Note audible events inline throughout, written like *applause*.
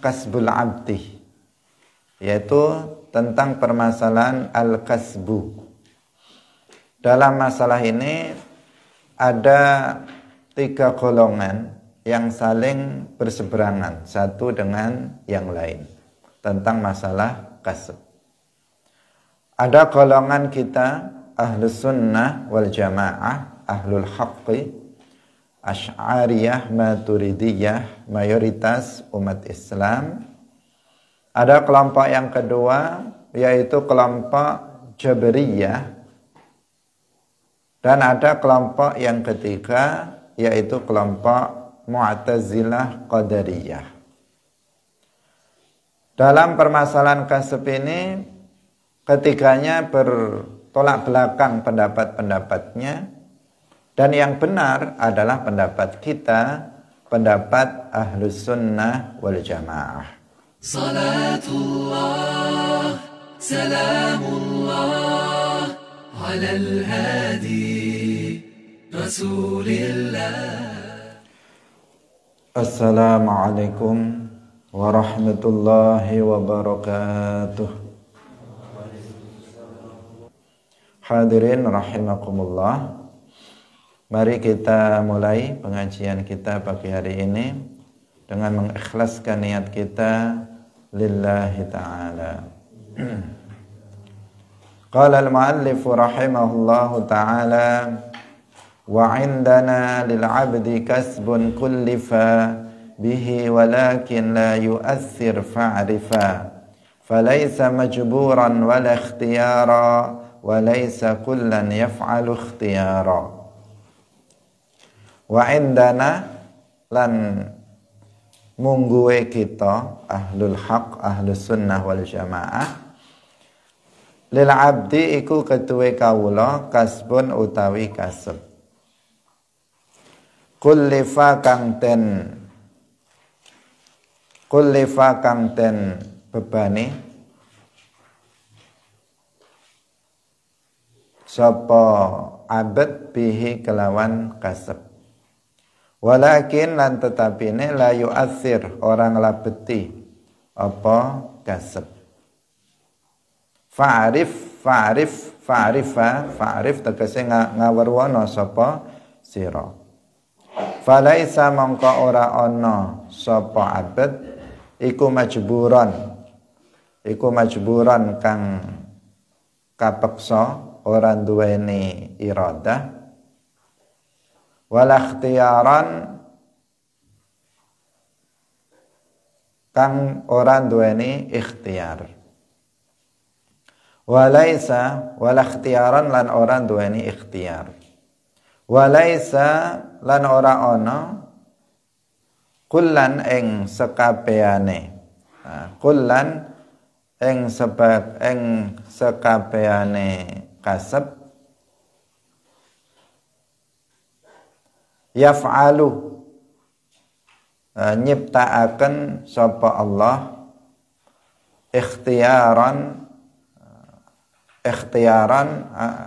kasbul abdi yaitu tentang permasalahan al-kasbu. Dalam masalah ini ada tiga golongan yang saling berseberangan satu dengan yang lain tentang masalah kasb. Ada golongan kita ahlus sunnah wal jamaah, ahlul haqqi, Asy'ariyah, Maturidiyah, mayoritas umat Islam. Ada kelompok yang kedua yaitu kelompok Jabriyah dan ada kelompok yang ketiga yaitu kelompok Mu'tazilah Qadariyah. Dalam permasalahan kasep ini ketiganya bertolak belakang pendapat-pendapatnya dan yang benar adalah pendapat kita, pendapat ahlus sunnah wal jamaah. Salatullah, salamullah, ala al-hadi, rasulillah. Assalamualaikum warahmatullahi wabarakatuh. Hadirin rahimakumullah. Mari kita mulai pengajian kita pagi hari ini dengan mengikhlaskan niat kita lillahi ta'ala. *clears throat* Qala al-muallif rahimahullahu ta'ala wa 'indana lil-'abdi kasbun kullifa bihi walakin la yu'athir fa'rifa falaysa majburan wala ikhtiyara wa indana lan mungguwe kita ahlul haq ahlus sunnah wal jamaah lil abdi iku ketuwe kawula kasbun utawi kasub kullifa kang ten kullifa kang ten bebani sapa abad bihi kelawan kasab Walakin lan tetapi ini la yu'athir orang labeti apa kasab. Fa'arif fa'arif faarif fa'rif tegese ngawerwana sapa sira. Falaisa mongko ora ono sapa abet iku majburan. Iku majburan kang kapeksa ora duweni iradah walaktiaran kang ora duweni ikhtiar walaisa walaktiaran lan ora duweni ikhtiar walaisa lan ora ono kullan ing sekabehane nah, kullan ing sebab ing sekabehane kasep yaf'alu eh, nyiptaaken sapa Allah ikhtiaran eh, ikhtiaran eh,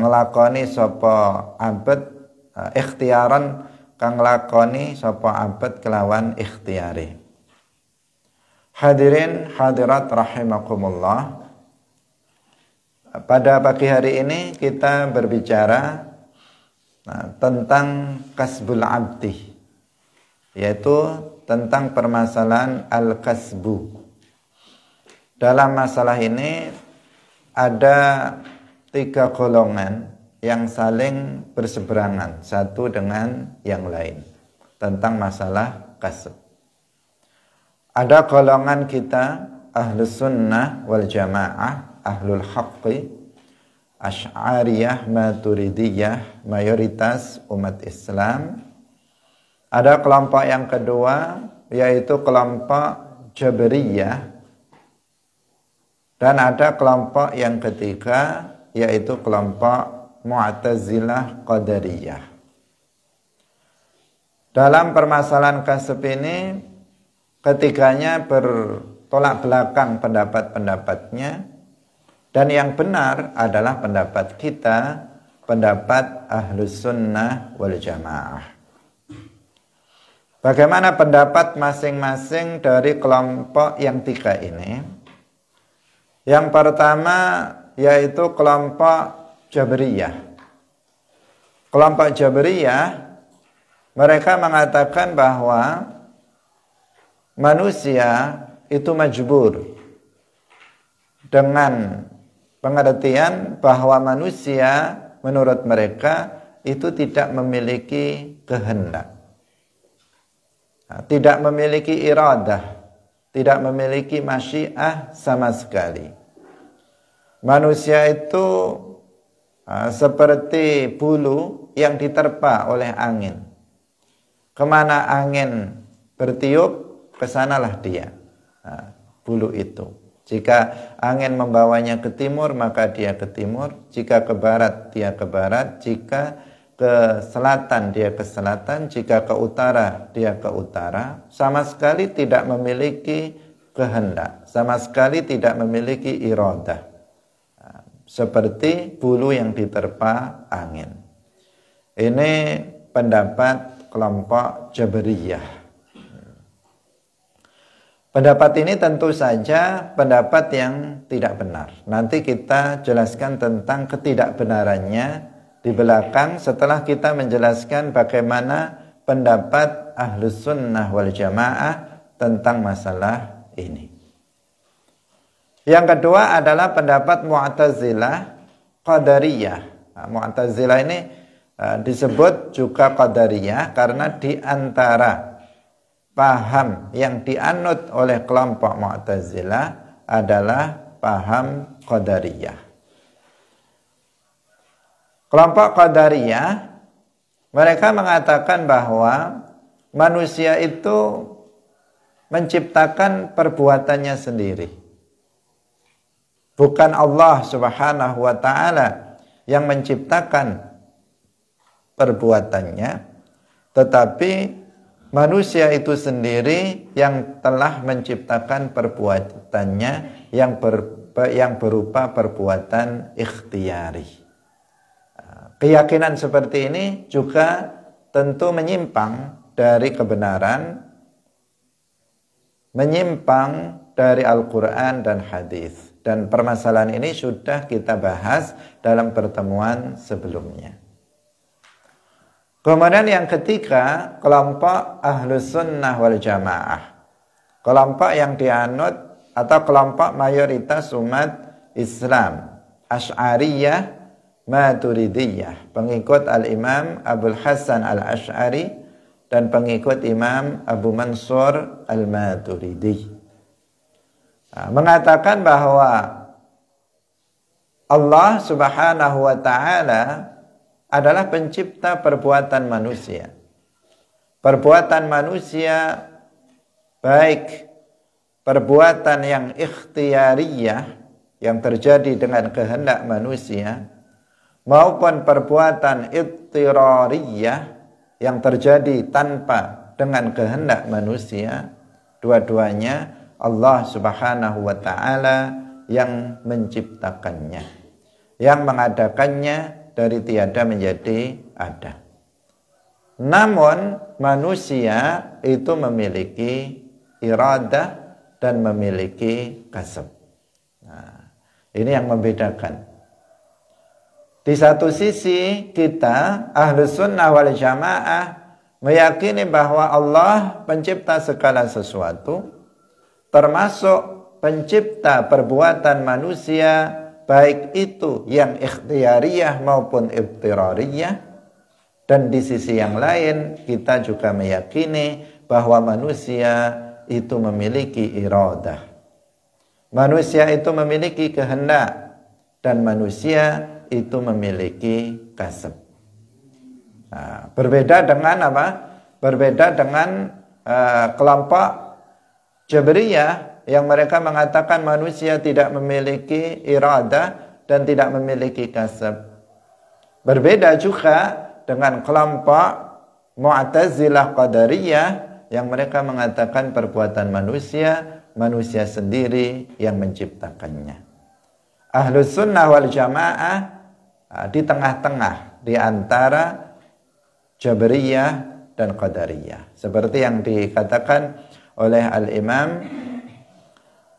ngelakoni sapa abad ikhtiaran kang lakoni sapa abad kelawan ikhtiari hadirin hadirat rahimakumullah pada pagi hari ini kita berbicara nah, tentang kasbul abdi yaitu tentang permasalahan al-kasbu. Dalam masalah ini ada tiga golongan yang saling berseberangan satu dengan yang lain tentang masalah kasb. Ada golongan kita ahlus sunnah wal jamaah, ahlul haqqi, Ash'ariyah, Maturidiyah, mayoritas umat Islam. Ada kelompok yang kedua, yaitu kelompok Jabriyah. Dan ada kelompok yang ketiga, yaitu kelompok Mu'tazilah Qadariyah. Dalam permasalahan kasep ini, ketiganya bertolak belakang pendapat-pendapatnya dan yang benar adalah pendapat kita, pendapat ahlus sunnah wal jamaah. Bagaimana pendapat masing-masing dari kelompok yang tiga ini? Yang pertama yaitu kelompok Jabriyah. Kelompok Jabriyah mereka mengatakan bahwa manusia itu majbur dengan pengertian bahwa manusia menurut mereka itu tidak memiliki kehendak. Nah, tidak memiliki iradah, tidak memiliki masyiah sama sekali. Manusia itu ah, seperti bulu yang diterpa oleh angin. Kemana angin bertiup, kesanalah dia, ah, bulu itu. Jika angin membawanya ke timur, maka dia ke timur. Jika ke barat, dia ke barat. Jika ke selatan, dia ke selatan. Jika ke utara, dia ke utara. Sama sekali tidak memiliki kehendak. Sama sekali tidak memiliki iroda. Seperti bulu yang diterpa angin. Ini pendapat kelompok Jabariyah Pendapat ini tentu saja pendapat yang tidak benar. Nanti kita jelaskan tentang ketidakbenarannya di belakang setelah kita menjelaskan bagaimana pendapat ahlus sunnah wal jamaah tentang masalah ini. Yang kedua adalah pendapat Mu'tazilah Qadariyah. Nah, Mu'tazilah ini eh, disebut juga Qadariyah karena di antara paham yang dianut oleh kelompok Mu'tazilah adalah paham Qadariyah. Kelompok Qadariyah mereka mengatakan bahwa manusia itu menciptakan perbuatannya sendiri. Bukan Allah Subhanahu wa taala yang menciptakan perbuatannya, tetapi manusia itu sendiri yang telah menciptakan perbuatannya yang ber, yang berupa perbuatan ikhtiari. Keyakinan seperti ini juga tentu menyimpang dari kebenaran, menyimpang dari Al-Quran dan hadis. Dan permasalahan ini sudah kita bahas dalam pertemuan sebelumnya. Kemudian yang ketiga, kelompok ahlus sunnah wal jamaah. Kelompok yang dianut atau kelompok mayoritas umat Islam. Ash'ariyah, Maturidiyah. Pengikut Al-Imam abul Hasan Al-Ash'ari dan pengikut Imam Abu Mansur Al-Maturidi. Nah, mengatakan bahwa Allah subhanahu wa ta'ala adalah pencipta perbuatan manusia. Perbuatan manusia baik perbuatan yang ikhtiariyah yang terjadi dengan kehendak manusia maupun perbuatan ittirariyah yang terjadi tanpa dengan kehendak manusia dua-duanya Allah Subhanahu wa taala yang menciptakannya yang mengadakannya dari tiada menjadi ada. Namun manusia itu memiliki irada dan memiliki kasab. Nah, ini yang membedakan. Di satu sisi kita ahlu sunnah wal jamaah meyakini bahwa Allah pencipta segala sesuatu termasuk pencipta perbuatan manusia baik itu yang ikhtiariyah maupun ibtirariyah dan di sisi yang lain kita juga meyakini bahwa manusia itu memiliki iradah manusia itu memiliki kehendak dan manusia itu memiliki kasab nah, berbeda dengan apa berbeda dengan uh, kelompok Jabriyah yang mereka mengatakan manusia tidak memiliki irada dan tidak memiliki kasab. Berbeda juga dengan kelompok Mu'tazilah Qadariyah yang mereka mengatakan perbuatan manusia, manusia sendiri yang menciptakannya. Ahlus sunnah wal jamaah ah, di tengah-tengah di antara Jabriyah dan Qadariyah. Seperti yang dikatakan oleh Al-Imam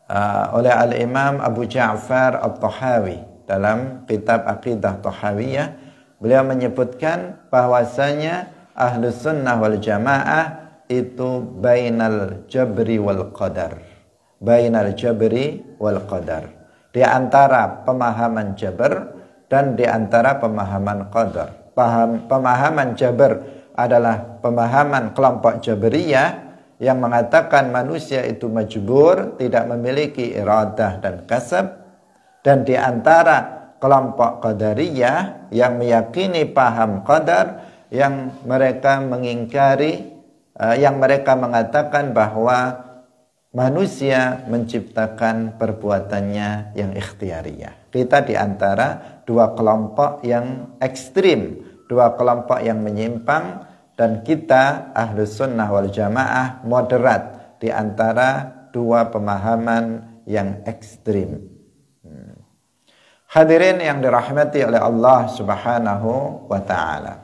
Ah, oleh Al-Imam Abu Ja'far At-Tahawi dalam kitab Aqidah Tahawiyah beliau menyebutkan bahwasanya Ahlus Sunnah wal Jamaah itu bainal jabri wal qadar bainal jabri wal qadar di antara pemahaman jabr dan di antara pemahaman qadar Paham, pemahaman jabr adalah pemahaman kelompok jabriyah yang mengatakan manusia itu majbur tidak memiliki iradah dan kasab dan di antara kelompok qadariyah yang meyakini paham qadar yang mereka mengingkari eh, yang mereka mengatakan bahwa manusia menciptakan perbuatannya yang ikhtiariyah. Kita di antara dua kelompok yang ekstrim, dua kelompok yang menyimpang dan kita ahlu sunnah wal jamaah moderat di antara dua pemahaman yang ekstrim. Hmm. Hadirin yang dirahmati oleh Allah Subhanahu wa taala.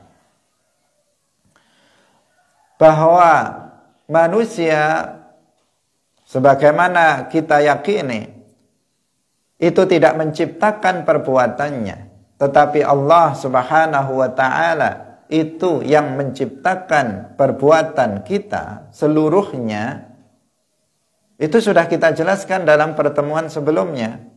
Bahwa manusia sebagaimana kita yakini itu tidak menciptakan perbuatannya, tetapi Allah Subhanahu wa taala itu yang menciptakan perbuatan kita seluruhnya itu sudah kita jelaskan dalam pertemuan sebelumnya.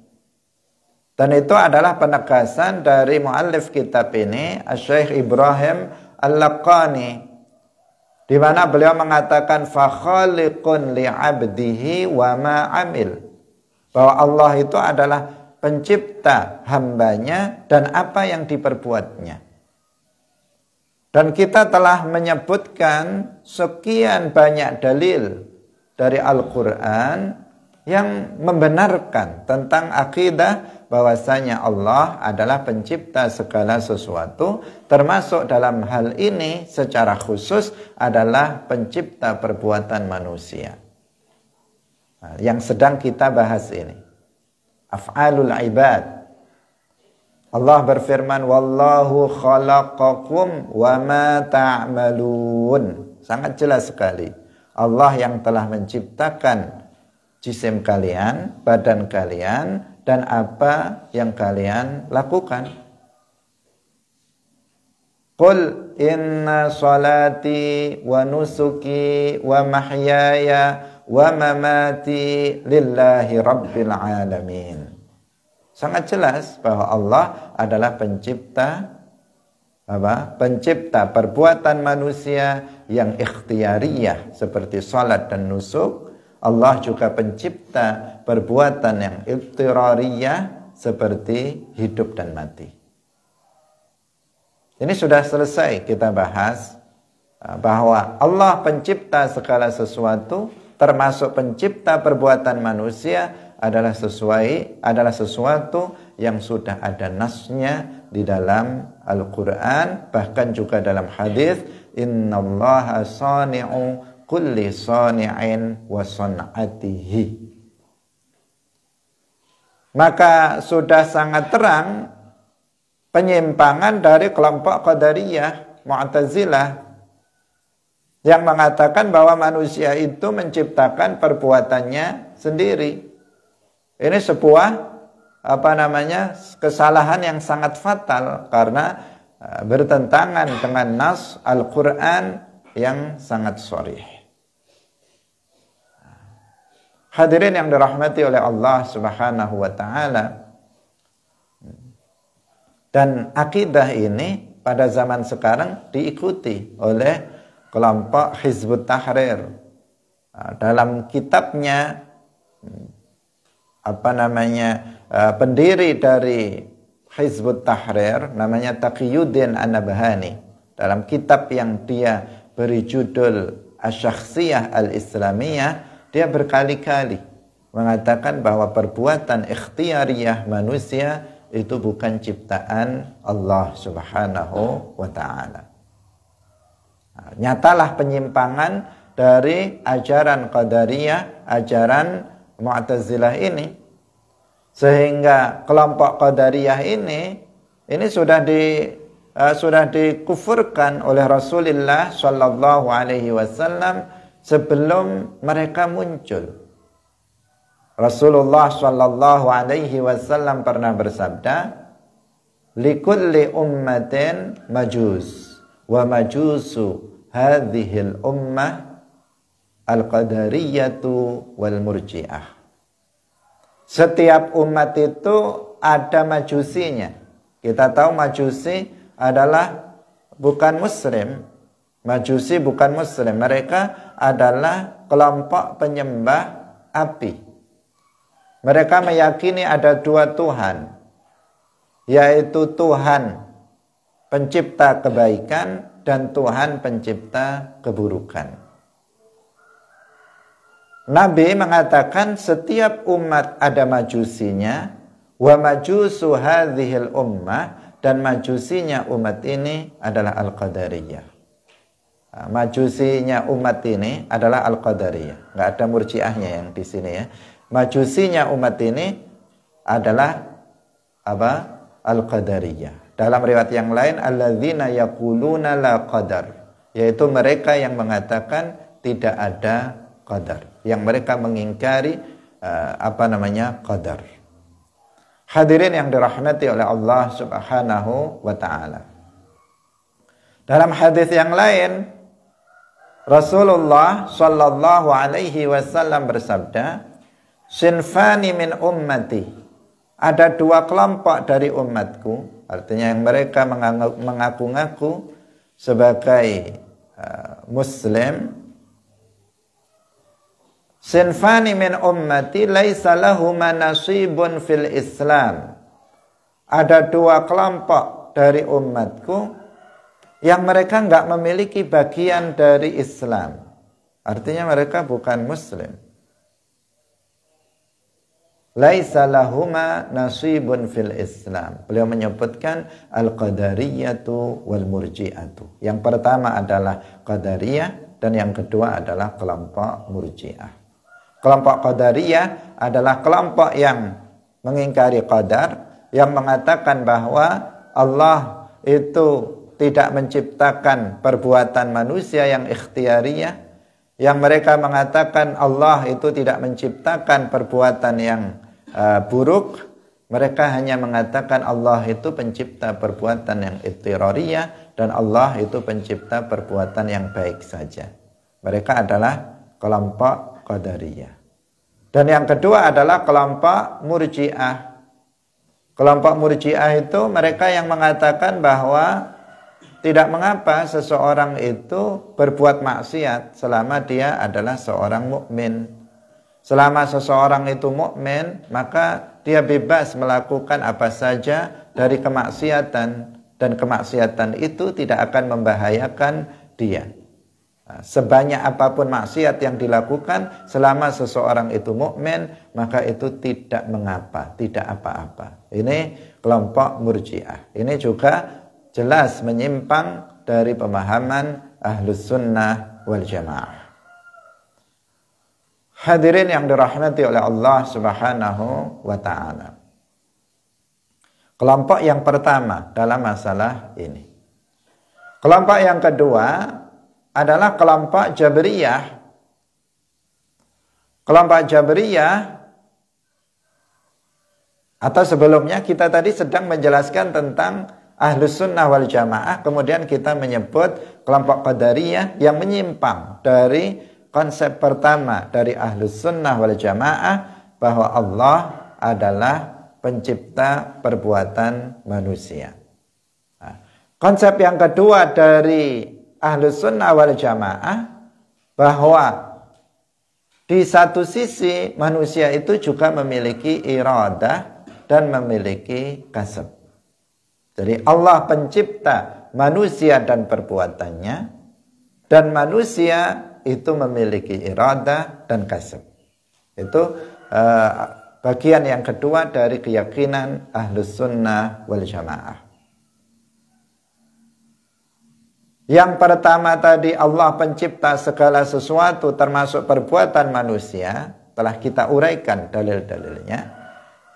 Dan itu adalah penegasan dari muallif kitab ini, Syekh Ibrahim Al-Laqani. Di mana beliau mengatakan li abdihi wa ma amil Bahwa Allah itu adalah pencipta hambanya dan apa yang diperbuatnya. Dan kita telah menyebutkan sekian banyak dalil dari Al-Quran yang membenarkan tentang akidah bahwasanya Allah adalah pencipta segala sesuatu termasuk dalam hal ini secara khusus adalah pencipta perbuatan manusia nah, yang sedang kita bahas ini af'alul ibad Allah berfirman wallahu khalaqakum wa ma ta'malun. Sangat jelas sekali. Allah yang telah menciptakan jisim kalian, badan kalian dan apa yang kalian lakukan. Qul inna salati wa nusuki wa mahyaya wa mamati lillahi rabbil alamin. Sangat jelas bahwa Allah adalah pencipta apa? Pencipta perbuatan manusia yang ikhtiariyah seperti salat dan nusuk. Allah juga pencipta perbuatan yang ibtirariyah seperti hidup dan mati. Ini sudah selesai kita bahas eh, bahwa Allah pencipta segala sesuatu termasuk pencipta perbuatan manusia adalah sesuai adalah sesuatu yang sudah ada nasnya di dalam Al-Qur'an bahkan juga dalam hadis innallaha sani'u kulli sani'in wa san'atihi maka sudah sangat terang penyimpangan dari kelompok Qadariyah Mu'tazilah yang mengatakan bahwa manusia itu menciptakan perbuatannya sendiri. Ini sebuah apa namanya kesalahan yang sangat fatal karena e, bertentangan dengan nas Al-Quran yang sangat sorih. Hadirin yang dirahmati oleh Allah Subhanahu wa taala. Dan akidah ini pada zaman sekarang diikuti oleh kelompok Hizbut Tahrir. E, dalam kitabnya apa namanya uh, pendiri dari Hizbut Tahrir namanya Taqiyuddin An-Nabhani dalam kitab yang dia beri judul Asyakhsiyah Al-Islamiyah dia berkali-kali mengatakan bahwa perbuatan ikhtiariyah manusia itu bukan ciptaan Allah Subhanahu wa taala. Nah, nyatalah penyimpangan dari ajaran Qadariyah, ajaran Mu'tazilah ini sehingga kelompok Qadariyah ini ini sudah di uh, sudah dikufurkan oleh Rasulullah Shallallahu alaihi wasallam sebelum mereka muncul. Rasulullah Shallallahu alaihi wasallam pernah bersabda, "Likulli ummatin majus wa majusu hadhil ummah Al-Qadariyatu wal Murji'ah. Setiap umat itu ada majusinya. Kita tahu majusi adalah bukan muslim. Majusi bukan muslim. Mereka adalah kelompok penyembah api. Mereka meyakini ada dua Tuhan. Yaitu Tuhan pencipta kebaikan dan Tuhan pencipta keburukan. Nabi mengatakan setiap umat ada majusinya wa majusu hadhil ummah dan majusinya umat ini adalah al-qadariyah. Nah, majusinya umat ini adalah al-qadariyah. Enggak ada murjiahnya yang di sini ya. Majusinya umat ini adalah apa? Al-qadariyah. Dalam riwayat yang lain alladzina yaquluna la qadar yaitu mereka yang mengatakan tidak ada qadar yang mereka mengingkari uh, apa namanya qadar hadirin yang dirahmati oleh Allah Subhanahu wa taala dalam hadis yang lain Rasulullah Shallallahu alaihi wasallam bersabda sinfani min ummati ada dua kelompok dari umatku artinya yang mereka mengaku-ngaku sebagai uh, muslim Sinfani min ummati laisa lahuma nasibun fil Islam. Ada dua kelompok dari umatku yang mereka nggak memiliki bagian dari Islam. Artinya mereka bukan muslim. Laisa lahuma nasibun fil Islam. Beliau menyebutkan al-qadariyatu wal murji'atu. Yang pertama adalah qadariyah dan yang kedua adalah kelompok murji'ah. Kelompok Qadariyah adalah kelompok yang mengingkari qadar, yang mengatakan bahwa Allah itu tidak menciptakan perbuatan manusia yang ikhtiariyah, yang mereka mengatakan Allah itu tidak menciptakan perbuatan yang uh, buruk, mereka hanya mengatakan Allah itu pencipta perbuatan yang ikhtiariyah dan Allah itu pencipta perbuatan yang baik saja. Mereka adalah kelompok Qadariyah. Dan yang kedua adalah kelompok murjiah. Kelompok murjiah itu mereka yang mengatakan bahwa tidak mengapa seseorang itu berbuat maksiat selama dia adalah seorang mukmin. Selama seseorang itu mukmin, maka dia bebas melakukan apa saja dari kemaksiatan dan kemaksiatan itu tidak akan membahayakan dia. Nah, sebanyak apapun maksiat yang dilakukan selama seseorang itu mukmin maka itu tidak mengapa, tidak apa-apa. Ini kelompok murjiah. Ini juga jelas menyimpang dari pemahaman ahlus sunnah wal jamaah. Hadirin yang dirahmati oleh Allah Subhanahu wa taala. Kelompok yang pertama dalam masalah ini. Kelompok yang kedua adalah kelompok Jabriyah. Kelompok Jabriyah atau sebelumnya kita tadi sedang menjelaskan tentang Ahlus Sunnah wal Jamaah, kemudian kita menyebut kelompok Qadariyah yang menyimpang dari konsep pertama dari Ahlus Sunnah wal Jamaah bahwa Allah adalah pencipta perbuatan manusia. Nah, konsep yang kedua dari ahlus sunnah wal jamaah bahwa di satu sisi manusia itu juga memiliki iradah dan memiliki kasab. Jadi Allah pencipta manusia dan perbuatannya dan manusia itu memiliki iradah dan kasab. Itu eh, bagian yang kedua dari keyakinan ahlus sunnah wal jamaah. Yang pertama tadi Allah pencipta segala sesuatu termasuk perbuatan manusia telah kita uraikan dalil-dalilnya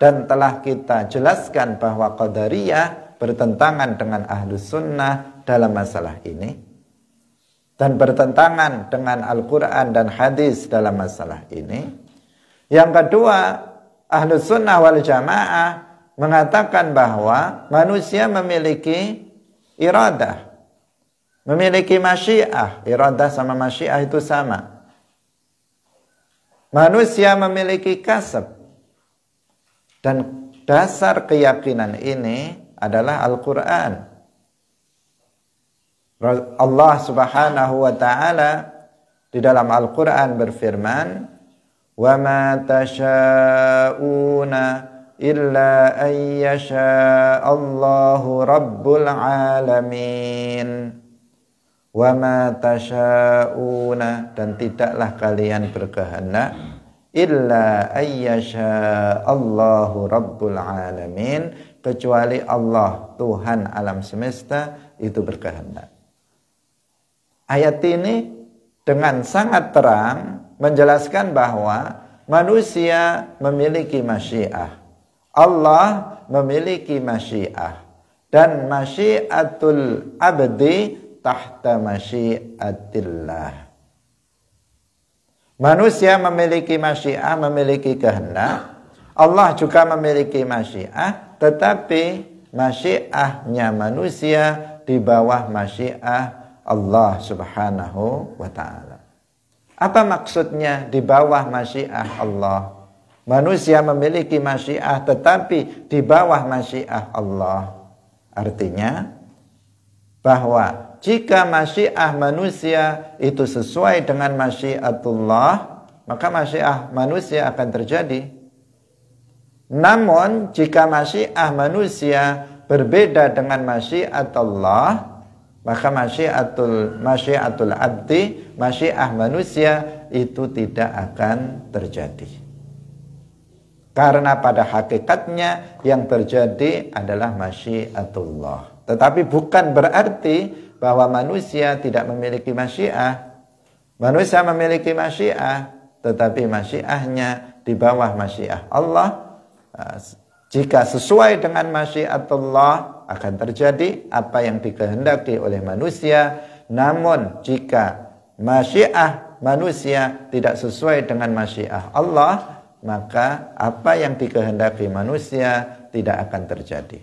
dan telah kita jelaskan bahwa qadariyah bertentangan dengan ahlu sunnah dalam masalah ini dan bertentangan dengan Al-Quran dan hadis dalam masalah ini. Yang kedua, ahlu sunnah wal jamaah mengatakan bahwa manusia memiliki iradah, memiliki masyiah, iradah sama masyiah itu sama. Manusia memiliki kasab dan dasar keyakinan ini adalah Al-Qur'an. Allah Subhanahu wa taala di dalam Al-Qur'an berfirman, "Wa ma tasyauna illa an Allahu rabbul alamin." wa ma dan tidaklah kalian berkehendak illa ayyasha Allahu rabbul alamin kecuali Allah Tuhan alam semesta itu berkehendak. Ayat ini dengan sangat terang menjelaskan bahwa manusia memiliki masyiah. Allah memiliki masyiah dan masyiatul abdi tahta masyiatillah. Manusia memiliki masyiah, memiliki kehendak. Allah juga memiliki masyiah, tetapi masyiahnya manusia di bawah masyiah Allah Subhanahu wa taala. Apa maksudnya di bawah masyiah Allah? Manusia memiliki masyiah tetapi di bawah masyiah Allah. Artinya bahwa jika masyiah manusia itu sesuai dengan masyiatullah, maka masyiah manusia akan terjadi. Namun jika masyiah manusia berbeda dengan masyiatullah, maka masyiatul masyiatul abdi, masyiah manusia itu tidak akan terjadi. Karena pada hakikatnya yang terjadi adalah masyiatullah. Tetapi bukan berarti bahwa manusia tidak memiliki masyiah. Manusia memiliki masyiah, tetapi masyiahnya di bawah masyiah Allah. Ah, jika sesuai dengan masyiatullah akan terjadi apa yang dikehendaki oleh manusia. Namun jika masyiah manusia tidak sesuai dengan masyiah Allah, maka apa yang dikehendaki manusia tidak akan terjadi.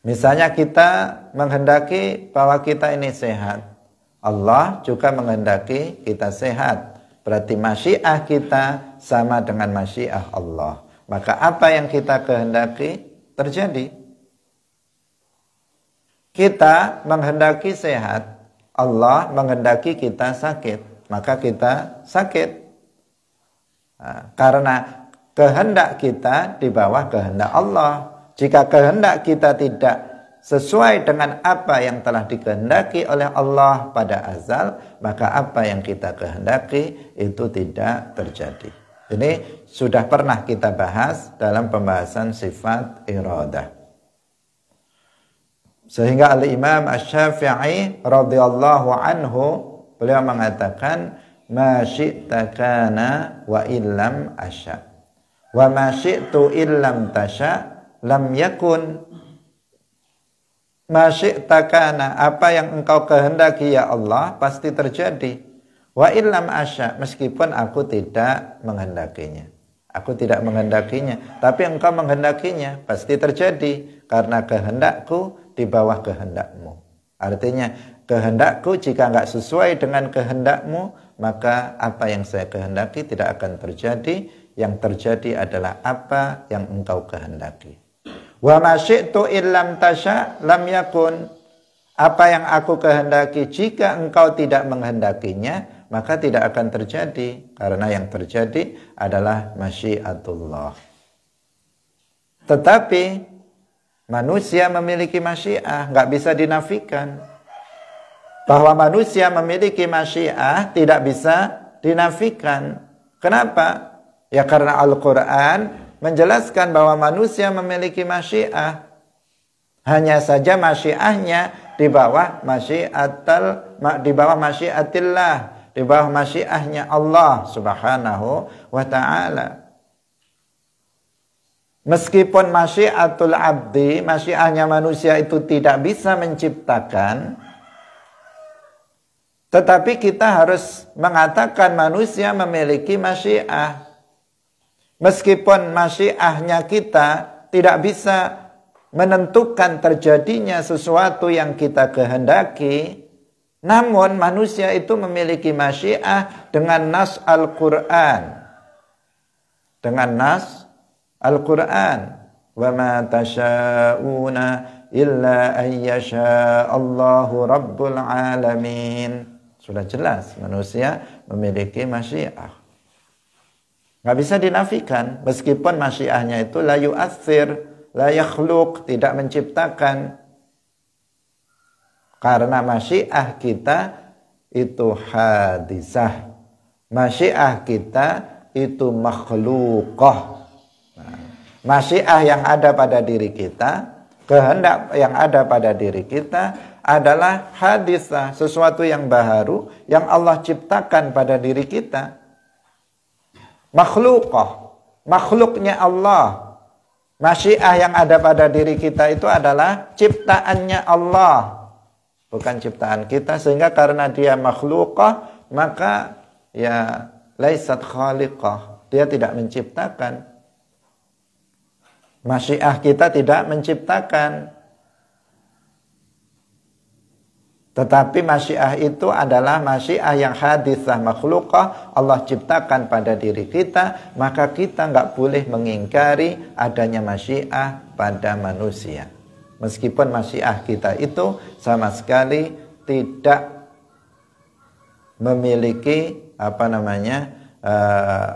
Misalnya kita menghendaki bahwa kita ini sehat. Allah juga menghendaki kita sehat. Berarti masyiah kita sama dengan masyiah Allah. Maka apa yang kita kehendaki terjadi. Kita menghendaki sehat. Allah menghendaki kita sakit. Maka kita sakit. Nah, karena kehendak kita di bawah kehendak Allah jika kehendak kita tidak sesuai dengan apa yang telah dikehendaki oleh Allah pada azal, maka apa yang kita kehendaki itu tidak terjadi. Ini sudah pernah kita bahas dalam pembahasan sifat iradah. Sehingga Al-Imam Asy-Syafi'i radhiyallahu anhu beliau mengatakan ma syi'ta kana wa illam asya. Wa ma syi'tu illam tasya lam yakun masih takana apa yang engkau kehendaki ya Allah pasti terjadi wa illam asya meskipun aku tidak menghendakinya aku tidak menghendakinya tapi engkau menghendakinya pasti terjadi karena kehendakku di bawah kehendakmu artinya kehendakku jika nggak sesuai dengan kehendakmu maka apa yang saya kehendaki tidak akan terjadi yang terjadi adalah apa yang engkau kehendaki Wa ma syi'tu illam tasha lam yakun. Apa yang aku kehendaki jika engkau tidak menghendakinya, maka tidak akan terjadi karena yang terjadi adalah masyiatullah. Tetapi manusia memiliki masyiah, nggak bisa dinafikan. Bahwa manusia memiliki masyiah tidak bisa dinafikan. Kenapa? Ya karena Al-Quran menjelaskan bahwa manusia memiliki masyiah. Hanya saja masyiahnya di bawah masyiatal di bawah masyiatillah, di bawah masyiahnya Allah Subhanahu wa taala. Meskipun masyiatul abdi, masyiahnya manusia itu tidak bisa menciptakan, tetapi kita harus mengatakan manusia memiliki masyiah. Meskipun masyiahnya kita tidak bisa menentukan terjadinya sesuatu yang kita kehendaki, namun manusia itu memiliki masyiah dengan nas Al-Quran. Dengan nas Al-Quran. وَمَا تَشَاءُونَ إِلَّا أَنْ يَشَاءَ اللَّهُ رَبُّ الْعَالَمِينَ Sudah jelas manusia memiliki masyiah. Nggak bisa dinafikan meskipun masyiahnya itu layu asir la tidak menciptakan. Karena masyiah kita itu hadisah. Masyiah kita itu makhlukoh. Masyiah yang ada pada diri kita, kehendak yang ada pada diri kita adalah hadisah, sesuatu yang baru yang Allah ciptakan pada diri kita makhlukah makhluknya Allah. Masyiah yang ada pada diri kita itu adalah ciptaannya Allah, bukan ciptaan kita. Sehingga karena dia makhlukah maka ya laisat khaliqah. Dia tidak menciptakan. Masyiah kita tidak menciptakan. Tetapi masyiah itu adalah masyiah yang hadisah makhlukah Allah ciptakan pada diri kita Maka kita nggak boleh mengingkari adanya masyiah pada manusia Meskipun masyiah kita itu sama sekali tidak memiliki apa namanya uh,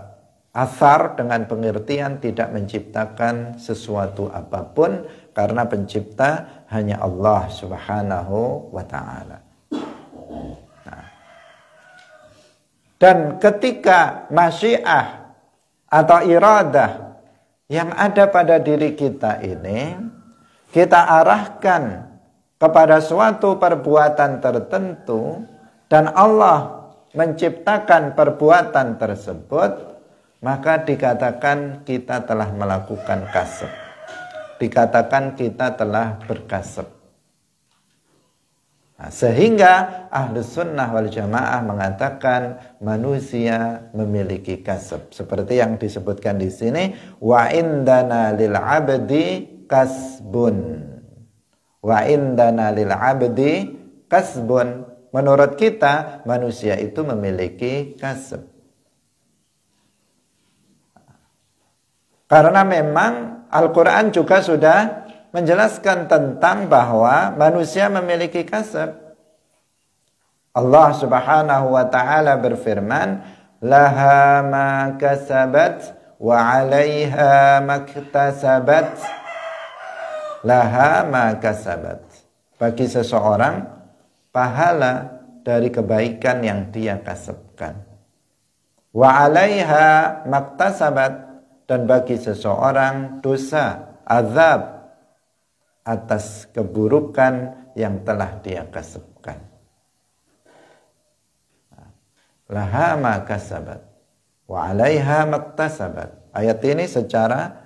asar dengan pengertian tidak menciptakan sesuatu apapun karena pencipta hanya Allah Subhanahu wa taala. Nah. Dan ketika masyiah atau iradah yang ada pada diri kita ini kita arahkan kepada suatu perbuatan tertentu dan Allah menciptakan perbuatan tersebut maka dikatakan kita telah melakukan kasut dikatakan kita telah berkasab. Nah, sehingga ahli sunnah wal jamaah mengatakan manusia memiliki kasab. Seperti yang disebutkan di sini, wa indana lil abdi kasbun. Wa indana lil abdi kasbun. Menurut kita, manusia itu memiliki kasab. Karena memang Al-Quran juga sudah menjelaskan tentang bahwa manusia memiliki kasab. Allah Subhanahu wa taala berfirman, "Laha ma kasabat wa 'alaiha maktasabat." Laha ma kasabat. Bagi seseorang pahala dari kebaikan yang dia kasabkan. Wa 'alaiha maktasabat dan bagi seseorang dosa azab atas keburukan yang telah dia kasabkan. Laha ma kasabat wa alaiha maktasabat. Ayat ini secara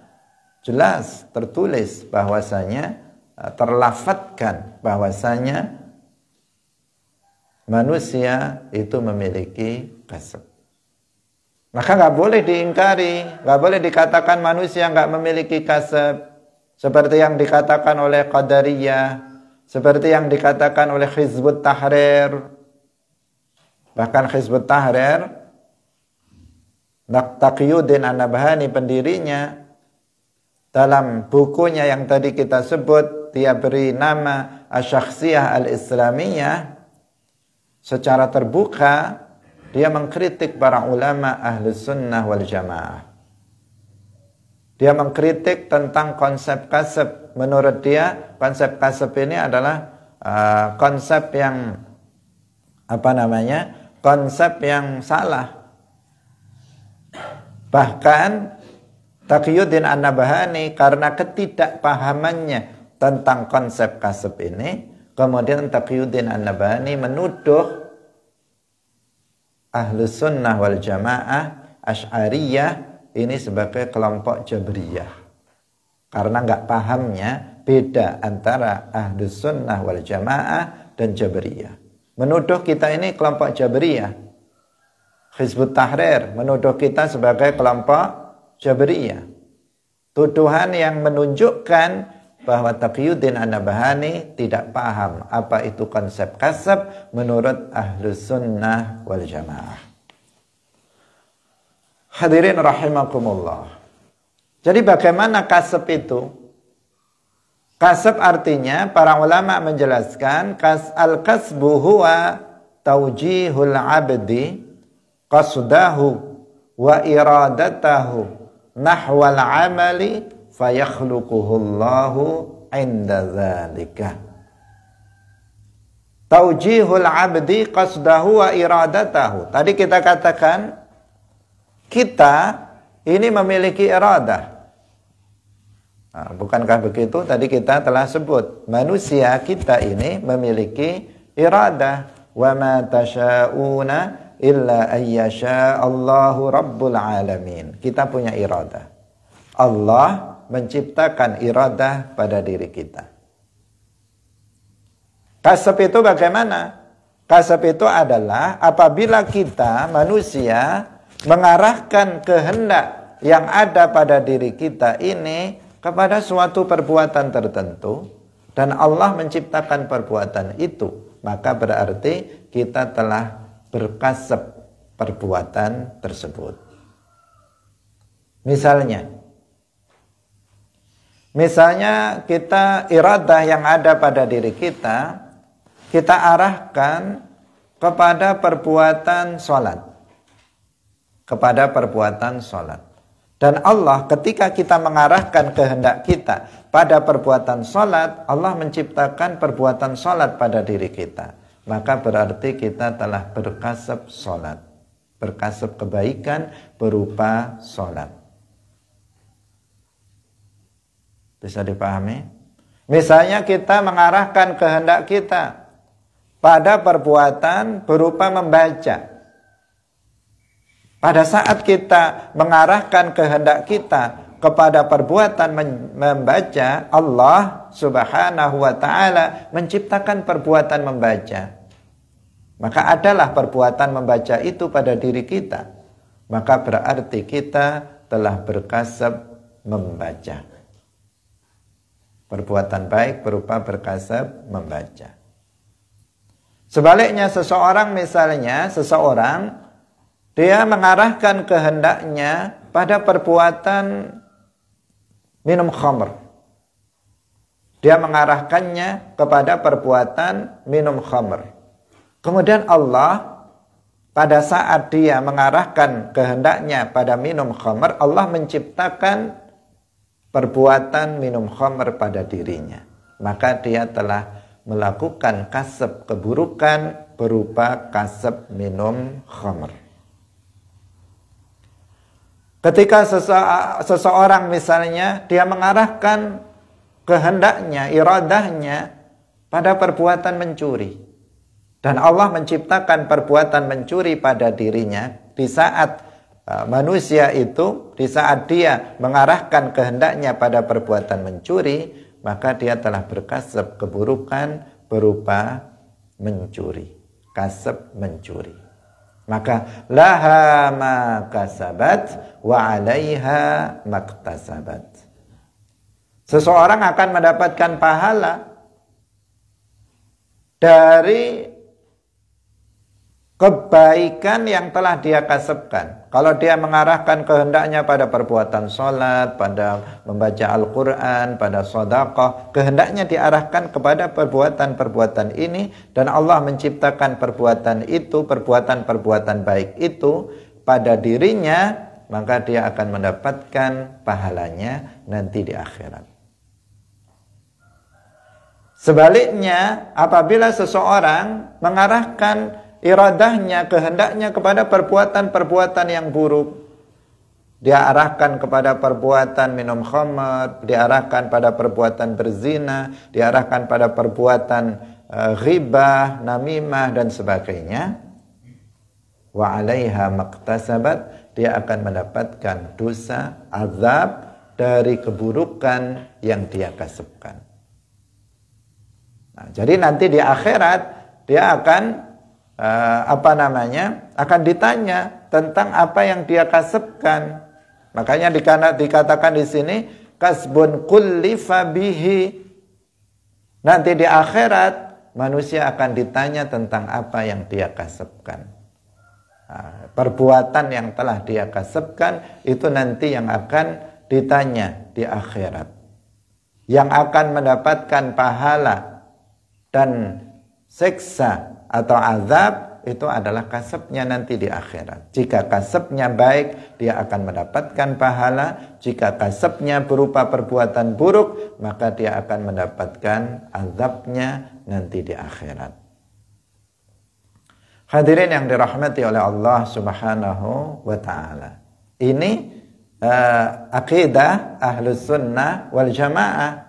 jelas tertulis bahwasanya eh, terlafatkan bahwasanya manusia itu memiliki kasab. Maka nggak boleh diingkari, nggak boleh dikatakan manusia nggak memiliki kasab seperti yang dikatakan oleh Qadariyah, seperti yang dikatakan oleh Hizbut Tahrir. Bahkan Hizbut Tahrir Taqiyuddin an pendirinya dalam bukunya yang tadi kita sebut dia beri nama Asyaksiyah Al-Islamiyah secara terbuka dia mengkritik para ulama ahli sunnah wal jamaah. Dia mengkritik tentang konsep kasab. Menurut dia, konsep kasab ini adalah uh, konsep yang apa namanya? Konsep yang salah. Bahkan Taqiyuddin An-Nabahani karena ketidakpahamannya tentang konsep kasab ini, kemudian Taqiyuddin An-Nabahani menuduh ahlu sunnah wal jamaah Ashariyah ini sebagai kelompok jabriyah karena nggak pahamnya beda antara ahlu sunnah wal jamaah dan jabriyah menuduh kita ini kelompok jabriyah Hizbut Tahrir menuduh kita sebagai kelompok jabriyah tuduhan yang menunjukkan bahwa Taqiyuddin An-Nabahani tidak paham apa itu konsep kasab menurut ahlu sunnah wal jamaah. Hadirin rahimakumullah. Jadi bagaimana kasab itu? Kasab artinya para ulama menjelaskan kas al kasbu huwa taujihul abdi qasdahu wa iradatahu nahwal amali fayakhluquhullahu inda dzalika taujihul abdi qasdahu wa iradatahu tadi kita katakan kita ini memiliki iradah nah, bukankah begitu tadi kita telah sebut manusia kita ini memiliki iradah wa ma tasyauna illa ayyasha Allahu rabbul alamin kita punya iradah Allah menciptakan iradah pada diri kita. Kasep itu bagaimana? Kasep itu adalah apabila kita manusia mengarahkan kehendak yang ada pada diri kita ini kepada suatu perbuatan tertentu dan Allah menciptakan perbuatan itu, maka berarti kita telah berkasep perbuatan tersebut. Misalnya, Misalnya kita iradah yang ada pada diri kita, kita arahkan kepada perbuatan sholat. Kepada perbuatan sholat. Dan Allah ketika kita mengarahkan kehendak kita pada perbuatan sholat, Allah menciptakan perbuatan sholat pada diri kita. Maka berarti kita telah berkasab sholat. Berkasab kebaikan berupa sholat. Bisa dipahami? Misalnya kita mengarahkan kehendak kita pada perbuatan berupa membaca. Pada saat kita mengarahkan kehendak kita kepada perbuatan membaca, Allah Subhanahu wa taala menciptakan perbuatan membaca. Maka adalah perbuatan membaca itu pada diri kita. Maka berarti kita telah berkasab membaca. Perbuatan baik berupa berkasab membaca. Sebaliknya seseorang misalnya seseorang dia mengarahkan kehendaknya pada perbuatan minum khamr. Dia mengarahkannya kepada perbuatan minum khamr. Kemudian Allah pada saat dia mengarahkan kehendaknya pada minum khamr, Allah menciptakan perbuatan minum khamr pada dirinya maka dia telah melakukan kasab keburukan berupa kasab minum khamr ketika seseorang misalnya dia mengarahkan kehendaknya iradahnya pada perbuatan mencuri dan Allah menciptakan perbuatan mencuri pada dirinya di saat Ah, manusia itu di saat dia mengarahkan kehendaknya pada perbuatan mencuri, maka dia telah berkasab keburukan berupa mencuri, kasab mencuri. Maka laha ma kasabat wa alaiha maktasabat. Seseorang akan mendapatkan pahala dari kebaikan yang telah dia kasihkan. Kalau dia mengarahkan kehendaknya pada perbuatan sholat, pada membaca Al-Quran, pada sodakoh, kehendaknya diarahkan kepada perbuatan-perbuatan ini, dan Allah menciptakan perbuatan itu, perbuatan-perbuatan baik itu pada dirinya, maka dia akan mendapatkan pahalanya nanti di akhirat. Sebaliknya, apabila seseorang mengarahkan iradahnya, kehendaknya kepada perbuatan-perbuatan yang buruk. Dia arahkan kepada perbuatan minum khamar, diarahkan pada perbuatan berzina, diarahkan pada perbuatan uh, ghibah, namimah dan sebagainya. Wa 'alaiha maktasabat, dia akan mendapatkan dosa azab dari keburukan yang dia kasubkan. Nah, jadi nanti di akhirat dia akan uh, apa namanya akan ditanya tentang apa yang dia kasebkan. Makanya dikana dikatakan di sini kasbun kullifa bihi. Nanti di akhirat manusia akan ditanya tentang apa yang dia kasebkan. uh, ah, perbuatan yang telah dia kasebkan itu nanti yang akan ditanya di akhirat. Yang akan mendapatkan pahala dan seksa atau azab itu adalah kasabnya nanti di akhirat. Jika kasabnya baik, dia akan mendapatkan pahala. Jika kasabnya berupa perbuatan buruk, maka dia akan mendapatkan azabnya nanti di akhirat. Hadirin yang dirahmati oleh Allah Subhanahu wa taala. Ini uh, akidah Ahlus Sunnah wal Jamaah.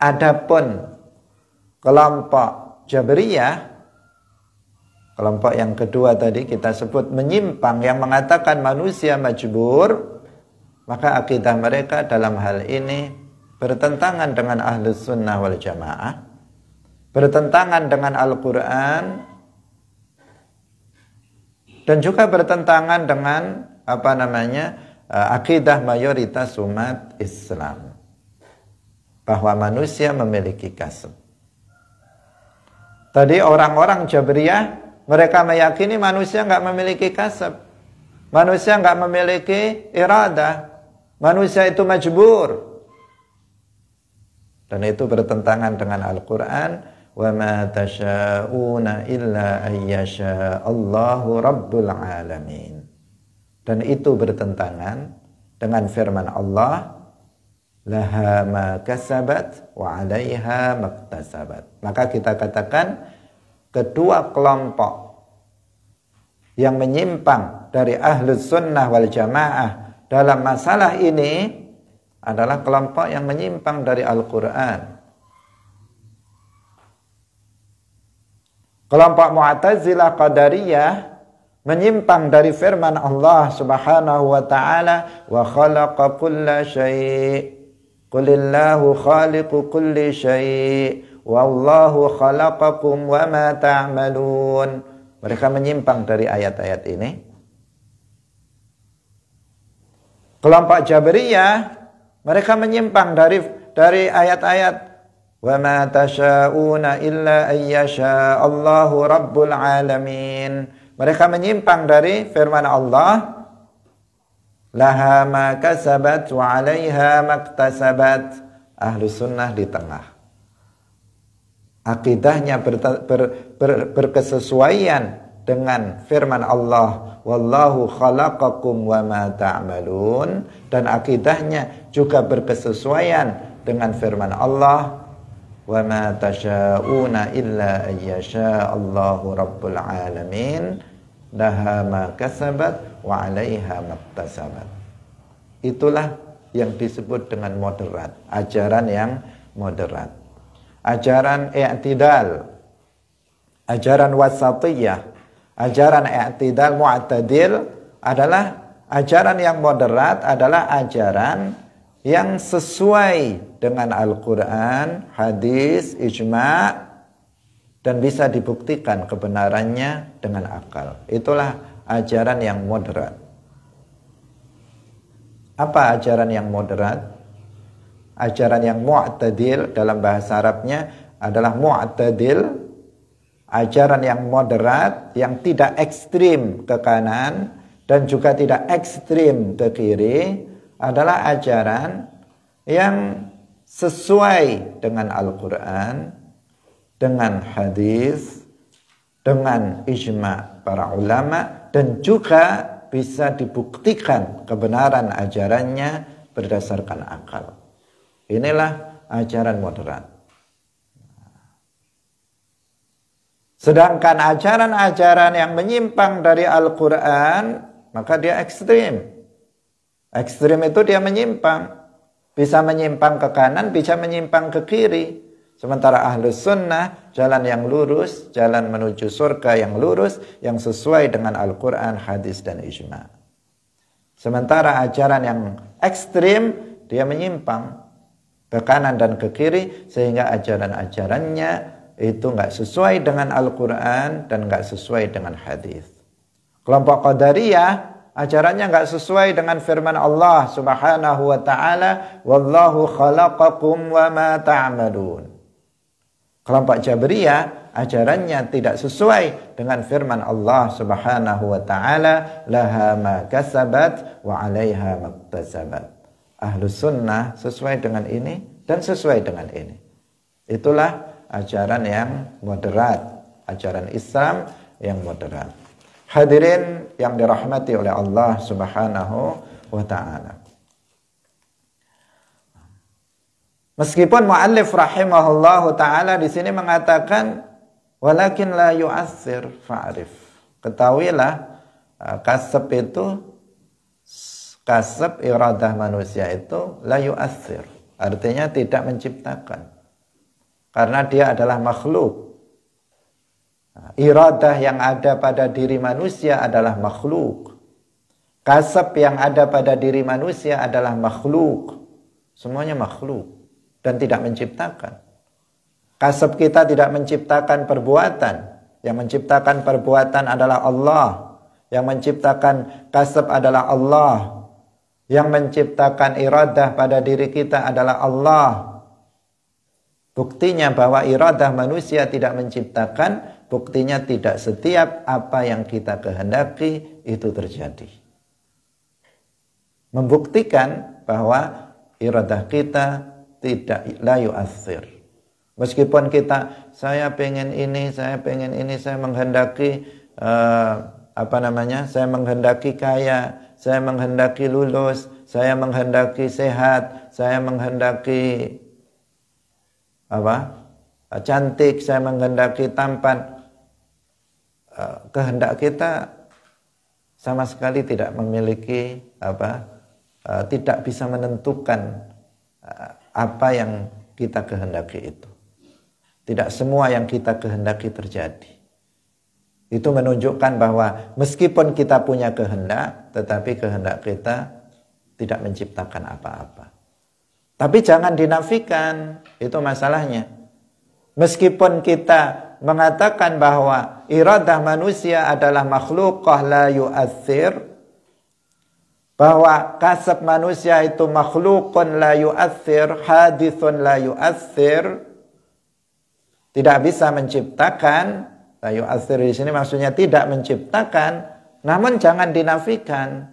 Adapun kelompok Jabriyah Kelompok yang kedua tadi kita sebut menyimpang yang mengatakan manusia majbur, maka akidah mereka dalam hal ini bertentangan dengan ahlus sunnah wal jamaah, bertentangan dengan Al-Quran, dan juga bertentangan dengan apa namanya eh, akidah mayoritas umat Islam bahwa manusia memiliki kasut Tadi orang-orang Jabriyah mereka meyakini manusia nggak memiliki kasab. Manusia nggak memiliki irada. Manusia itu majbur. Dan itu bertentangan dengan Al-Quran. وَمَا تَشَاءُونَ إِلَّا أَيَّشَاءَ اللَّهُ رَبُّ الْعَالَمِينَ Dan itu bertentangan dengan firman Allah laha Maka kita katakan kedua kelompok yang menyimpang dari ahlus sunnah wal jamaah dalam masalah ini adalah kelompok yang menyimpang dari Al-Quran. Kelompok Mu'tazilah Qadariyah menyimpang dari firman Allah Subhanahu wa taala wa khalaqa kulla syai' Qulillahu khaliqu kulli syai' wallahu khalaqakum wa ma ta'malun. Mereka menyimpang dari ayat-ayat ini. Kelompok Jabriyah mereka menyimpang dari dari ayat-ayat wa ma tasyauna illa ayyasha Allahu rabbul alamin. Mereka menyimpang dari firman Allah laha ma kasabat wa 'alaiha maktasabat. Ahlu sunnah di tengah akidahnya ber, ber, ber, berkesesuaian dengan firman Allah wallahu khalaqakum wa ma ta'malun dan akidahnya juga berkesesuaian dengan firman Allah wa ma tasha'una illa ayyasha Allahu rabbul alamin laha ma kasabat wa 'alaiha maktasabat itulah yang disebut dengan moderat ajaran yang moderat ajaran i'tidal, ajaran wasatiyah, ajaran i'tidal mu'tadil adalah ajaran yang moderat adalah ajaran yang sesuai dengan Al-Quran, hadis, ijma, dan bisa dibuktikan kebenarannya dengan akal. Itulah ajaran yang moderat. Apa ajaran yang moderat? ajaran yang mu'tadil dalam bahasa Arabnya adalah mu'tadil ajaran yang moderat yang tidak ekstrim ke kanan dan juga tidak ekstrim ke kiri adalah ajaran yang sesuai dengan Al-Quran, dengan hadis, dengan ijma para ulama, dan juga bisa dibuktikan kebenaran ajarannya berdasarkan akal. Inilah ajaran moderat. Sedangkan ajaran-ajaran yang menyimpang dari Al-Quran, maka dia ekstrim. Ekstrim itu dia menyimpang. Bisa menyimpang ke kanan, bisa menyimpang ke kiri. Sementara ahlus sunnah, jalan yang lurus, jalan menuju surga yang lurus, yang sesuai dengan Al-Quran, hadis, dan ijma. Sementara ajaran yang ekstrim, dia menyimpang ke kanan dan ke kiri sehingga ajaran-ajarannya itu nggak sesuai dengan Al-Quran dan nggak sesuai dengan hadis. Kelompok Qadariyah ajarannya nggak sesuai dengan firman Allah Subhanahu wa taala, "Wallahu khalaqakum wa ma ta'malun." Kelompok Jabriyah ajarannya tidak sesuai dengan firman Allah Subhanahu wa taala, "Laha ma kasabat wa 'alaiha maktasabat." ahlus sunnah sesuai dengan ini dan sesuai dengan ini. Itulah ajaran yang moderat, ajaran Islam yang moderat. Hadirin yang dirahmati oleh Allah Subhanahu wa taala. Meskipun muallif rahimahullahu taala di sini mengatakan walakin la yu'assir fa'rif. Ketahuilah uh, kasab itu kasab iradah manusia itu layu asir artinya tidak menciptakan karena dia adalah makhluk nah, iradah yang ada pada diri manusia adalah makhluk kasab yang ada pada diri manusia adalah makhluk semuanya makhluk dan tidak menciptakan kasab kita tidak menciptakan perbuatan yang menciptakan perbuatan adalah Allah yang menciptakan kasab adalah Allah yang menciptakan iradah pada diri kita adalah Allah. Buktinya bahwa iradah manusia tidak menciptakan, buktinya tidak setiap apa yang kita kehendaki itu terjadi. Membuktikan bahwa iradah kita tidak layu asir. Meskipun kita saya pengen ini, saya pengen ini, saya menghendaki uh, apa namanya? Saya menghendaki kaya, saya menghendaki lulus, saya menghendaki sehat, saya menghendaki apa? cantik, saya menghendaki tampan. Eh, kehendak kita sama sekali tidak memiliki apa? Eh, tidak bisa menentukan eh, apa yang kita kehendaki itu. Tidak semua yang kita kehendaki terjadi. Itu menunjukkan bahwa meskipun kita punya kehendak, tetapi kehendak kita tidak menciptakan apa-apa. Tapi jangan dinafikan, itu masalahnya. Meskipun kita mengatakan bahwa iradah manusia adalah makhluqah la yu'athir, bahwa kasab manusia itu makhlukun la yu'athir, hadithun la yu'athir, tidak bisa menciptakan, layu asir di sini maksudnya tidak menciptakan, namun jangan dinafikan.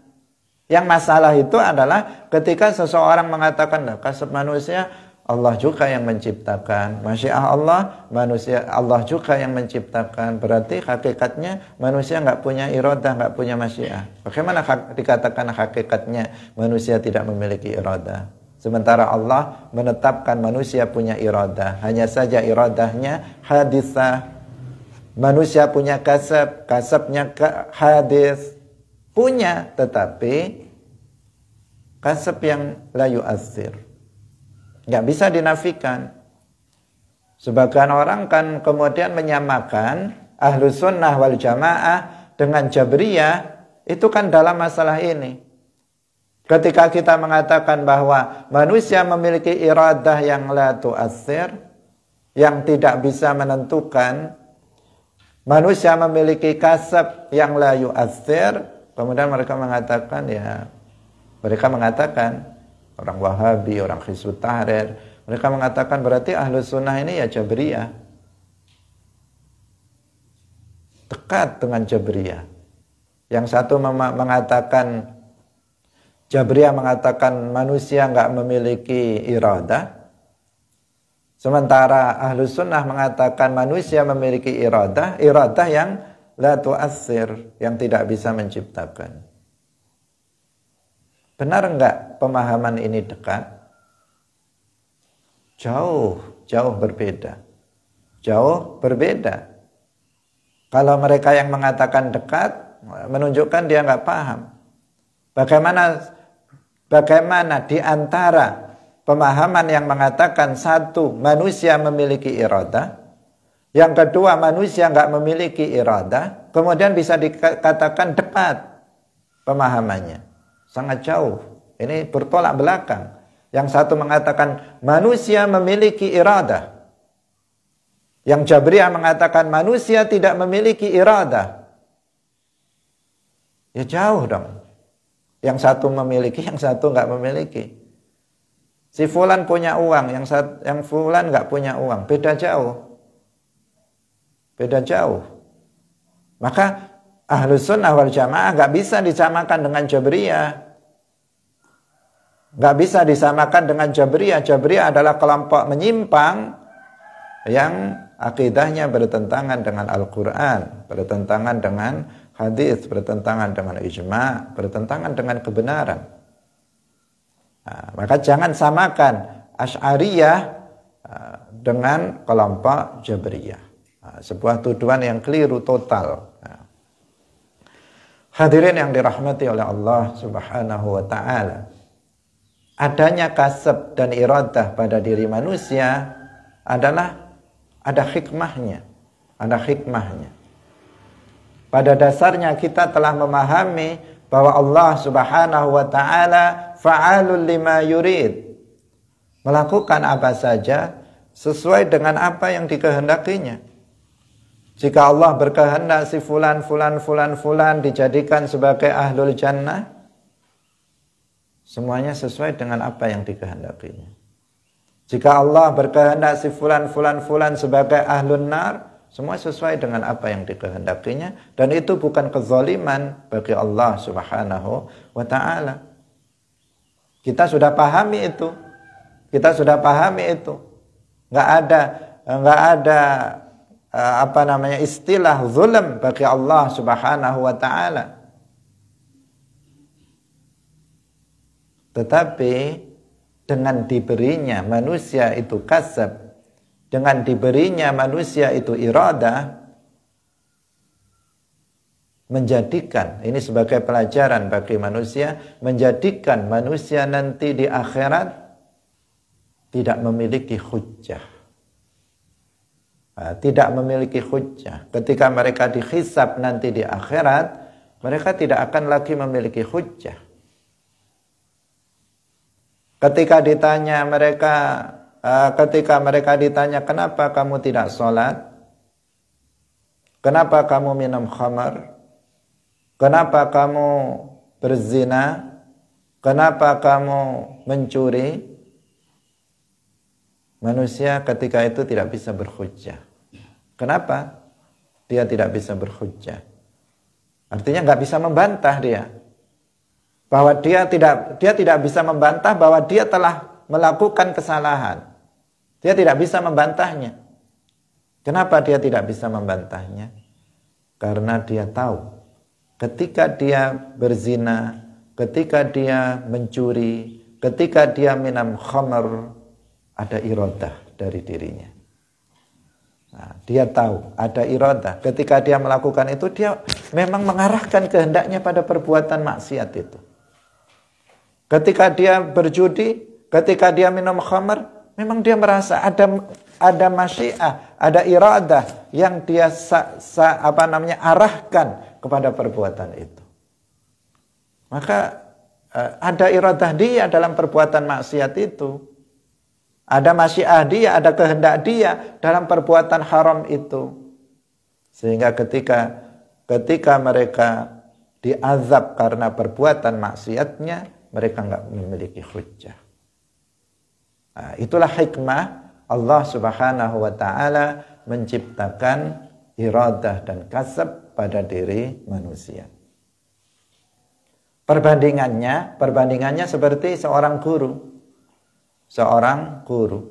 Yang masalah itu adalah ketika seseorang mengatakan, nah, kasut manusia Allah juga yang menciptakan. Masya Allah, manusia Allah juga yang menciptakan. Berarti hakikatnya manusia nggak punya iroda, nggak punya masya. Bagaimana hak, dikatakan hakikatnya manusia tidak memiliki iroda? Sementara Allah menetapkan manusia punya iroda. Hanya saja irodahnya hadisah Manusia punya kasab, kasabnya hadis. Punya, tetapi kasab yang layu asir. Nggak bisa dinafikan. Sebagian orang kan kemudian menyamakan ahlu sunnah wal jamaah dengan jabriyah. Itu kan dalam masalah ini. Ketika kita mengatakan bahwa manusia memiliki iradah yang la asir yang tidak bisa menentukan Manusia memiliki kasab yang layu azir, kemudian mereka mengatakan ya, mereka mengatakan orang Wahabi, orang khisut Tahrir, mereka mengatakan berarti ahlu sunnah ini ya Jabriyah. Dekat dengan Jabriyah. Yang satu mengatakan Jabriyah mengatakan manusia nggak memiliki iradah, Sementara ahlu sunnah mengatakan manusia memiliki iradah, iradah yang la tu'assir, yang tidak bisa menciptakan. Benar enggak pemahaman ini dekat? Jauh, jauh berbeda. Jauh berbeda. Kalau mereka yang mengatakan dekat, menunjukkan dia enggak paham. Bagaimana bagaimana di antara pemahaman yang mengatakan satu manusia memiliki irada, yang kedua manusia nggak memiliki irada, kemudian bisa dikatakan dekat pemahamannya, sangat jauh. Ini bertolak belakang. Yang satu mengatakan manusia memiliki irada. Yang Jabriyah mengatakan manusia tidak memiliki irada. Ya jauh dong. Yang satu memiliki, yang satu nggak memiliki. Si fulan punya uang, yang saat, yang fulan nggak punya uang, beda jauh. Beda jauh. Maka ahlu sunnah wal jamaah nggak bisa disamakan dengan jabriyah. Nggak bisa disamakan dengan jabriyah. Jabriyah adalah kelompok menyimpang yang akidahnya bertentangan dengan Al-Quran, bertentangan dengan hadis, bertentangan dengan ijma, bertentangan dengan kebenaran. Ah, maka jangan samakan Ash'ariyah ah, dengan kelompok Jabriyah. Ah, sebuah tuduhan yang keliru total. Hadirin yang dirahmati oleh Allah Subhanahu wa taala. Adanya kasab dan iradah pada diri manusia adalah ada hikmahnya. Ada hikmahnya. Pada dasarnya kita telah memahami bahwa Allah Subhanahu wa taala fa'alul lima yurid. Melakukan apa saja sesuai dengan apa yang dikehendakinya. Jika Allah berkehendak si fulan fulan fulan fulan dijadikan sebagai ahlul jannah, semuanya sesuai dengan apa yang dikehendakinya. Jika Allah berkehendak si fulan fulan fulan sebagai ahlul nar, semua sesuai dengan apa yang dikehendakinya dan itu bukan kezaliman bagi Allah Subhanahu wa taala. Kita sudah pahami itu. Kita sudah pahami itu. Nggak ada nggak ada eh, apa namanya istilah zulm bagi Allah Subhanahu wa taala. Tetapi dengan diberinya manusia itu kasab dengan diberinya manusia itu irada menjadikan ini sebagai pelajaran bagi manusia menjadikan manusia nanti di akhirat tidak memiliki hujah ah, tidak memiliki hujah ketika mereka dihisap nanti di akhirat mereka tidak akan lagi memiliki hujah ketika ditanya mereka Ah, ketika mereka ditanya kenapa kamu tidak sholat, kenapa kamu minum khamar, kenapa kamu berzina, kenapa kamu mencuri, manusia ketika itu tidak bisa berhujjah. Kenapa? Dia tidak bisa berhujjah. Artinya nggak bisa membantah dia bahwa dia tidak dia tidak bisa membantah bahwa dia telah melakukan kesalahan. Dia tidak bisa membantahnya. Kenapa dia tidak bisa membantahnya? Karena dia tahu ketika dia berzina, ketika dia mencuri, ketika dia minum khamar, ada irodah dari dirinya. Nah, dia tahu ada irodah. Ketika dia melakukan itu, dia memang mengarahkan kehendaknya pada perbuatan maksiat itu. Ketika dia berjudi, Ketika dia minum khamar, memang dia merasa ada ada masyiah, ada iradah yang dia sa, sa, apa namanya arahkan kepada perbuatan itu. Maka eh, ada iradah dia dalam perbuatan maksiat itu. Ada masyiah dia, ada kehendak dia dalam perbuatan haram itu. Sehingga ketika ketika mereka diazab karena perbuatan maksiatnya, mereka nggak memiliki hujah. Ah, itulah hikmah Allah Subhanahu wa taala menciptakan iradah dan kasab pada diri manusia. Perbandingannya, perbandingannya seperti seorang guru. Seorang guru.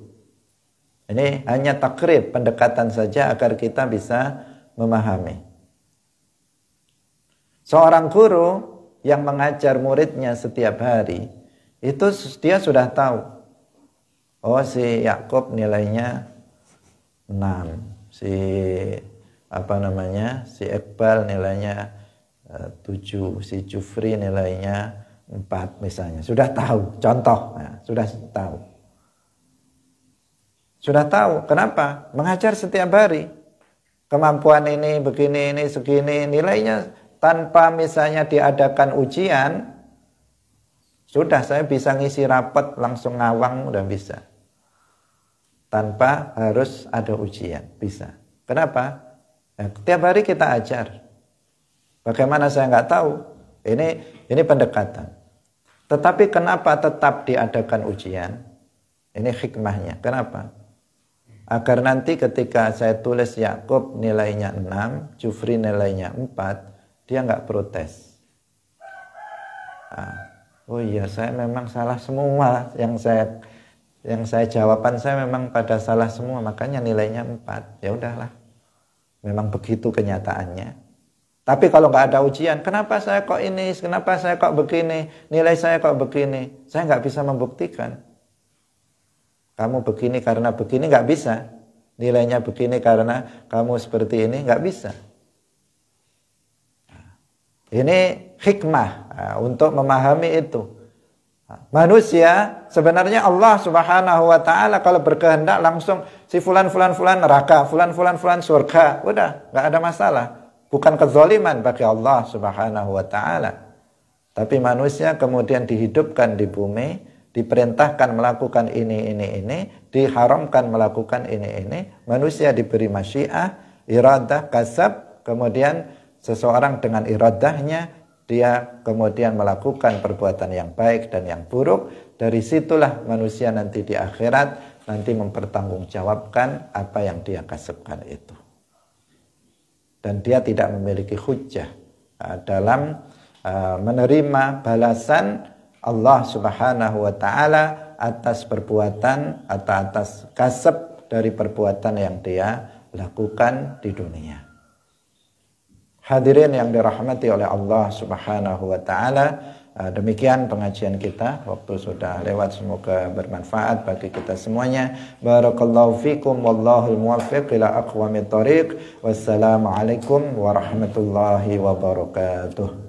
Ini hanya takrib, pendekatan saja agar kita bisa memahami. Seorang guru yang mengajar muridnya setiap hari, itu dia sudah tahu oh si Yakob nilainya 6 si apa namanya si Ekbal nilainya eh, tujuh, 7 si Jufri nilainya 4 misalnya sudah tahu contoh ya, sudah tahu sudah tahu kenapa mengajar setiap hari kemampuan ini begini ini segini nilainya tanpa misalnya diadakan ujian sudah saya bisa ngisi rapat langsung ngawang udah bisa. Tanpa harus ada ujian, bisa. Kenapa? Ya, tiap hari kita ajar. Bagaimana saya nggak tahu. Ini ini pendekatan. Tetapi kenapa tetap diadakan ujian? Ini hikmahnya. Kenapa? Agar nanti ketika saya tulis Yakub nilainya 6, Jufri nilainya 4, dia nggak protes. Nah, oh iya saya memang salah semua yang saya yang saya jawaban saya memang pada salah semua makanya nilainya empat ya udahlah memang begitu kenyataannya tapi kalau nggak ada ujian kenapa saya kok ini kenapa saya kok begini nilai saya kok begini saya nggak bisa membuktikan kamu begini karena begini nggak bisa nilainya begini karena kamu seperti ini nggak bisa ini hikmah untuk memahami itu. Manusia sebenarnya Allah Subhanahu wa taala kalau berkehendak langsung si fulan fulan fulan neraka, fulan fulan fulan surga. Udah, nggak ada masalah. Bukan kezaliman bagi Allah Subhanahu wa taala. Tapi manusia kemudian dihidupkan di bumi, diperintahkan melakukan ini ini ini, diharamkan melakukan ini ini. Manusia diberi masyiah, iradah, kasab, kemudian seseorang dengan iradahnya dia kemudian melakukan perbuatan yang baik dan yang buruk dari situlah manusia nanti di akhirat nanti mempertanggungjawabkan apa yang dia kasihkan itu dan dia tidak memiliki hujah uh, dalam uh, menerima balasan Allah Subhanahu wa taala atas perbuatan atau atas kasab dari perbuatan yang dia lakukan di dunia. Hadirin yang dirahmati oleh Allah Subhanahu wa taala, eh, demikian pengajian kita. Waktu sudah lewat semoga bermanfaat bagi kita semuanya. Barakallahu fikum wallahul muwaffiq ila aqwamit thariq. Wassalamualaikum warahmatullahi wabarakatuh.